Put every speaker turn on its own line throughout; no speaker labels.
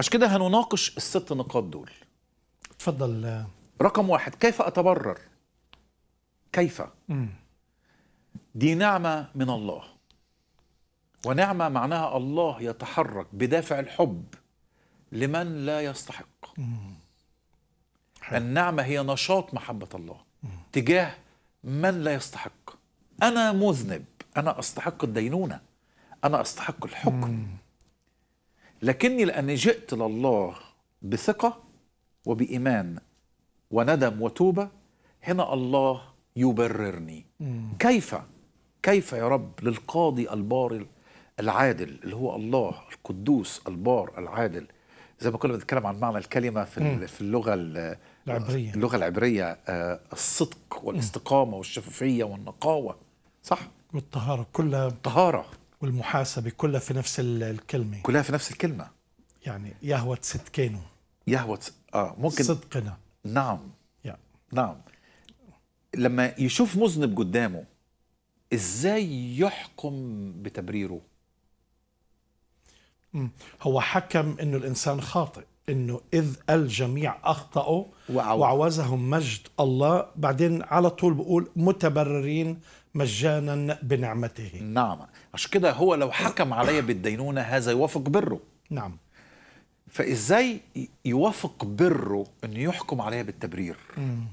فعشان كده هنناقش الست نقاط دول اتفضل رقم واحد كيف أتبرر كيف مم. دي نعمة من الله ونعمة معناها الله يتحرك بدافع الحب لمن لا يستحق مم. النعمة هي نشاط محبة الله مم. تجاه من لا يستحق أنا مذنب أنا أستحق الدينونة أنا أستحق الحكم مم. لكني لأني جئت لله بثقة وبإيمان وندم وتوبة هنا الله يبررني مم. كيف كيف يا رب للقاضي البار العادل اللي هو الله القدوس البار العادل زي ما كنا بنتكلم عن معنى الكلمة في مم. في اللغة العبرية اللغة العبرية آه، الصدق والاستقامة والشفافية والنقاوة صح والطهارة كلها طهارة والمحاسبة كلها في نفس الكلمة كلها في نفس الكلمة يعني يهوة صدقنا يهوة اه ممكن صدقنا نعم yeah. نعم لما يشوف مذنب قدامه ازاي يحكم بتبريره هو حكم انه الانسان خاطئ انه اذ الجميع اخطاوا وعوزهم مجد الله بعدين على طول بقول متبررين مجانا بنعمته نعم عشان كده هو لو حكم علي بالدينونة هذا يوافق بره نعم فإزاي يوافق بره أن يحكم علي بالتبرير مم.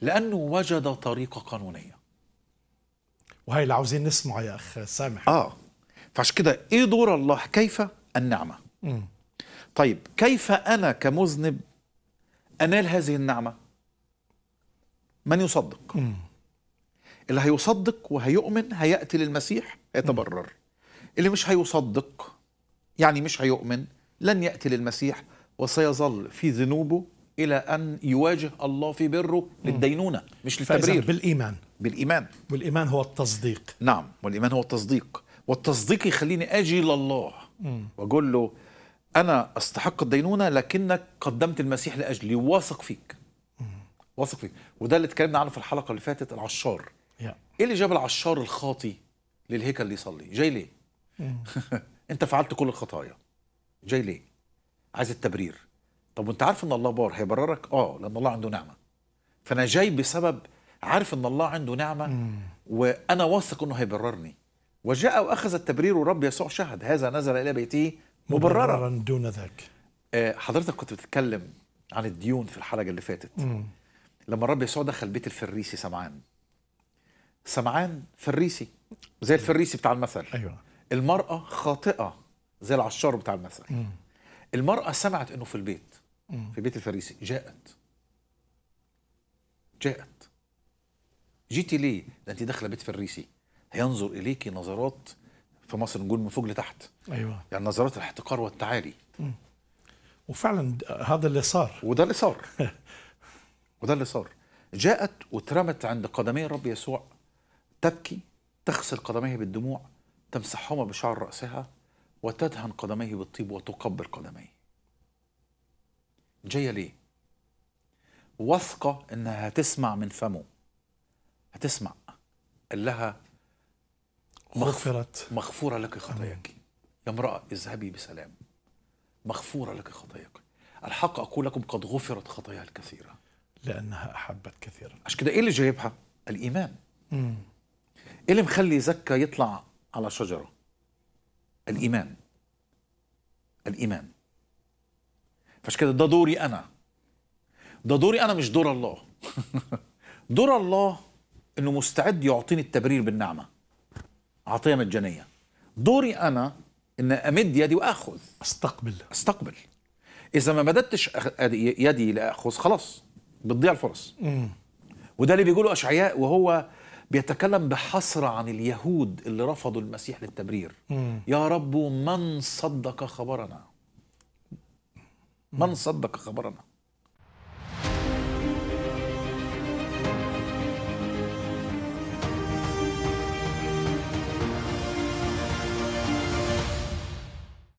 لأنه وجد طريقة قانونية وهي اللي عاوزين نسمعه يا أخ سامح آه فعشان كده إيه دور الله كيف النعمة مم. طيب كيف أنا كمذنب أنال هذه النعمة من يصدق مم. اللي هيصدق وهيؤمن هيأتي للمسيح هيتبرر اللي مش هيصدق يعني مش هيؤمن لن يأتي للمسيح وسيظل في ذنوبه إلى أن يواجه الله في بره للدينونة مش للتبرير بالإيمان بالإيمان والإيمان هو التصديق نعم والإيمان هو التصديق والتصديق يخليني أجي لله وأقول له أنا أستحق الدينونة لكنك قدمت المسيح لأجلي واثق فيك واثق فيك وده اللي اتكلمنا عنه في الحلقة اللي فاتت العشار ايه اللي جاب العشار الخاطي للهيكل يصلي جاي ليه انت فعلت كل الخطايا جاي ليه عايز التبرير طب وانت عارف ان الله بار هيبررك اه لان الله عنده نعمه فانا جاي بسبب عارف ان الله عنده نعمه وانا واثق انه هيبررني وجاء واخذ التبرير والرب يسوع شهد هذا نزل الى بيته مبررا, مبررا دون ذاك آه، حضرتك كنت بتتكلم عن الديون في الحلقه اللي فاتت مم. لما الرب يسوع دخل بيت الفريسي سمعان سمعان فريسي زي الفريسي بتاع المثل ايوه المراه خاطئه زي العشار بتاع المثل مم. المراه سمعت انه في البيت مم. في بيت الفريسي جاءت جاءت جيتي ليه ده انت داخله بيت فريسي هينظر اليكي نظرات في مصر نقول من فوق لتحت ايوه يعني نظرات الاحتقار والتعالي مم. وفعلا هذا اللي صار وده اللي صار وده اللي صار جاءت واترمت عند قدمي الرب يسوع تبكي تغسل قدميه بالدموع تمسحهما بشعر رأسها وتدهن قدميه بالطيب وتقبل قدميه جاية ليه؟ واثقة إنها هتسمع من فمه هتسمع قال لها غفرت مغفورة لك خطاياك يا امرأة اذهبي بسلام مغفورة لك خطاياك الحق أقول لكم قد غفرت خطاياها الكثيرة لأنها أحبت كثيرا عشان كده إيه اللي جايبها؟ الإيمان مم. ايه اللي مخلي زكا يطلع على شجره الايمان الايمان فش كده ده دوري انا ده دوري انا مش دور الله دور الله انه مستعد يعطيني التبرير بالنعمه عطيه مجانيه دوري انا ان امد يدي واخذ استقبل استقبل اذا ما مددتش يدي لاخذ خلاص بتضيع الفرص مم. وده اللي بيقوله اشعياء وهو بيتكلم بحسرة عن اليهود اللي رفضوا المسيح للتبرير مم. يا رب من صدق خبرنا من صدق خبرنا